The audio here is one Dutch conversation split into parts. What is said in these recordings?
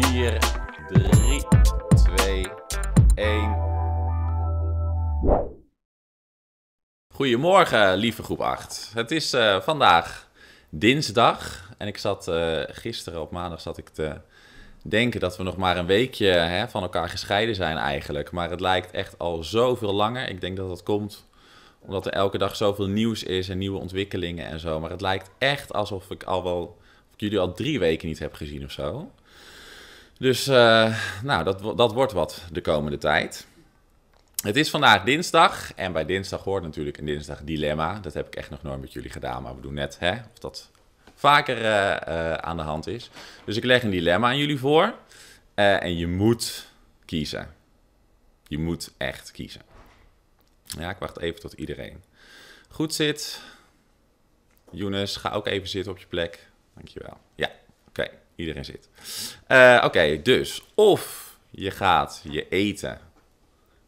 4, 3, 2, 1. Goedemorgen, lieve groep 8. Het is eh, vandaag dinsdag en ik zat eh, gisteren op maandag zat ik te denken dat we nog maar een weekje hè, van elkaar gescheiden zijn eigenlijk. Maar het lijkt echt al zoveel langer. Ik denk dat dat komt omdat er elke dag zoveel nieuws is en nieuwe ontwikkelingen en zo. Maar het lijkt echt alsof ik al wel of ik jullie al drie weken niet heb gezien of zo. Dus eh, nou, dat, dat wordt wat de komende tijd. Het is vandaag dinsdag en bij dinsdag hoort natuurlijk een dinsdag dilemma. Dat heb ik echt nog nooit met jullie gedaan, maar we doen net hè, of dat vaker eh, eh, aan de hand is. Dus ik leg een dilemma aan jullie voor en je moet kiezen. Je moet echt kiezen. Ja, ik wacht even tot iedereen goed zit. Younes, ga ook even zitten op je plek. Dankjewel. Ja, oké iedereen zit. Eh, oké, dus of je gaat je eten,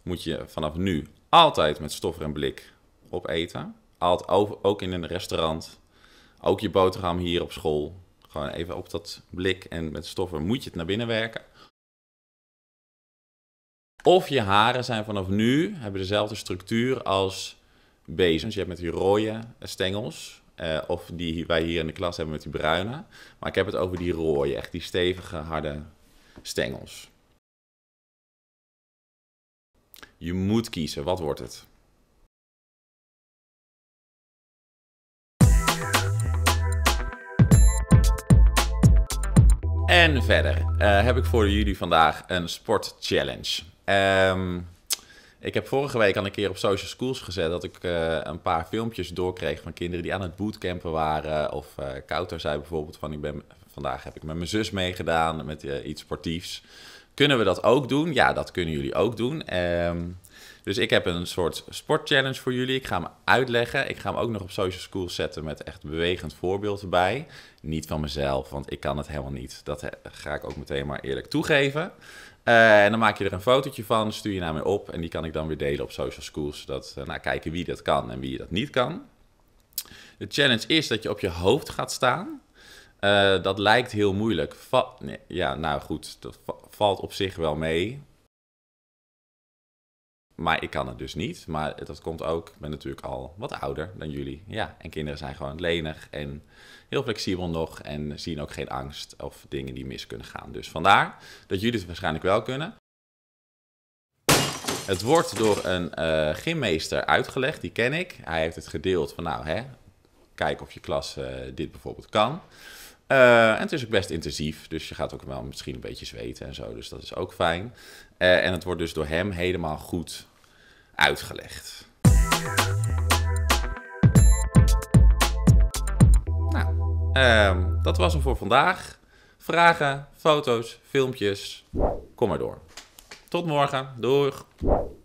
moet je vanaf nu altijd met stoffer en blik opeten. Altijd ook in een restaurant. Ook je boterham hier op school. Gewoon even op dat blik en met stoffen moet je het naar binnen werken. Of je haren zijn vanaf nu, hebben dezelfde structuur als bezems. Je hebt met die rode stengels. Eh, of die wij hier in de klas hebben met die bruine. Maar ik heb het over die rooie, echt die stevige, harde stengels. Je moet kiezen, wat wordt het? En verder eh, heb ik voor jullie vandaag een sportchallenge. Um, ehm, ik heb vorige week al een keer op Social Schools gezet dat ik eh, een paar filmpjes doorkreeg van kinderen die aan het bootcampen waren. Of uh, eh, Kouter zei bijvoorbeeld van ik ben, vandaag heb ik met mijn zus meegedaan met eh, iets sportiefs. Kunnen we dat ook doen? Ja, dat kunnen jullie ook doen. Ehm, dus ik heb een soort sportchallenge voor jullie. Ik ga hem uitleggen. Ik ga hem ook nog op social school zetten met echt bewegend voorbeeld erbij. Niet van mezelf, want ik kan het helemaal niet. Dat ga ik ook meteen maar eerlijk toegeven. Eh, en dan maak je er een fotootje van, stuur je naar mij op en die kan ik dan weer delen op social schools. Zodat uh, nou, kijken wie dat kan en wie dat niet kan. De challenge is dat je op je hoofd gaat staan. Eh, dat lijkt heel moeilijk. nee, ja, nou goed, dat valt op zich wel mee. Maar ik kan het dus niet. Maar dat komt ook, ik ben natuurlijk al wat ouder dan jullie. Ja, en kinderen zijn gewoon lenig en heel flexibel nog. En zien ook geen angst of dingen die mis kunnen gaan. Dus vandaar dat jullie het waarschijnlijk wel kunnen. Het wordt door een uh, gymmeester uitgelegd, die ken ik. Hij heeft het gedeeld van nou hè, kijk of je klas eh, dit bijvoorbeeld kan. Eh, en het is ook best intensief, dus je gaat ook wel misschien een beetje zweten en zo, dus dat is ook fijn. Eh, en het wordt dus door hem helemaal goed uitgelegd. Nou, ehm, dat was hem voor vandaag. Vragen, foto's, filmpjes, kom maar door. Tot morgen. Doeg.